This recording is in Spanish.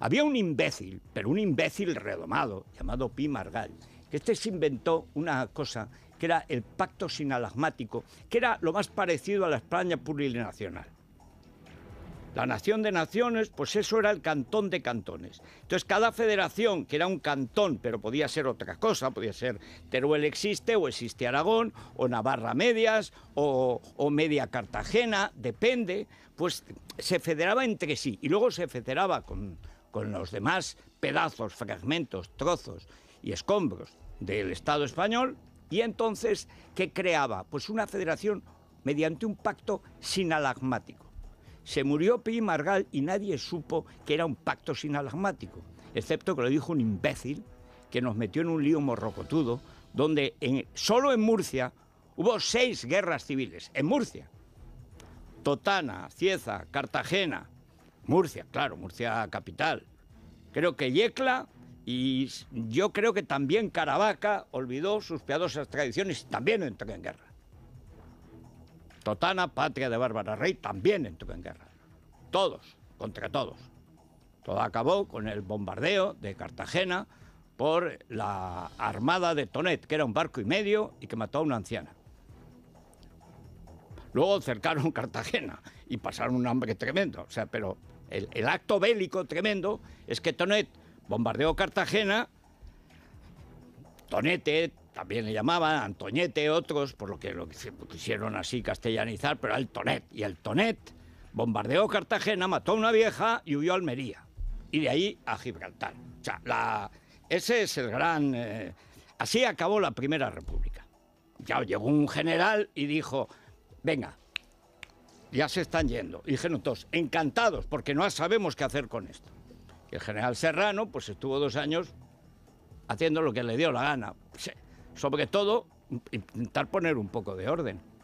Había un imbécil, pero un imbécil redomado, llamado Pi que este se inventó una cosa que era el pacto sinalagmático, que era lo más parecido a la España plurinacional. La nación de naciones, pues eso era el cantón de cantones. Entonces cada federación, que era un cantón, pero podía ser otra cosa, podía ser Teruel existe o existe Aragón, o Navarra medias, o media Cartagena, depende, pues se federaba entre sí y luego se federaba con, con los demás pedazos, fragmentos, trozos y escombros del Estado español, y entonces, ¿qué creaba? Pues una federación mediante un pacto sinalagmático. Se murió Pi Margal y nadie supo que era un pacto sinalagmático, excepto que lo dijo un imbécil que nos metió en un lío morrocotudo, donde solo en Murcia hubo seis guerras civiles, en Murcia. Totana, Cieza, Cartagena, Murcia, claro, Murcia capital, Creo que Yecla y yo creo que también Caravaca olvidó sus piadosas tradiciones, y también entró en guerra. Totana, patria de Bárbara Rey, también entró en guerra. Todos, contra todos. Todo acabó con el bombardeo de Cartagena por la armada de Tonet, que era un barco y medio y que mató a una anciana. Luego cercaron Cartagena y pasaron un hambre tremendo. O sea, pero el, acto bélico tremendo es que Tonet bombardeó Cartagena, Tonete también le llamaban, Antoñete, otros, por lo que lo quisieron así castellanizar, pero el Tonet. Y el Tonet bombardeó Cartagena, mató a una vieja y huyó a Almería. Y de ahí a Gibraltar. O ese es el gran... Eh, así acabó la Primera República. Ya llegó un general y dijo, venga, ya se están yendo. Y dijeron todos, encantados, porque no sabemos qué hacer con esto. el general Serrano, pues estuvo dos años haciendo lo que le dio la gana. Sobre todo, intentar poner un poco de orden.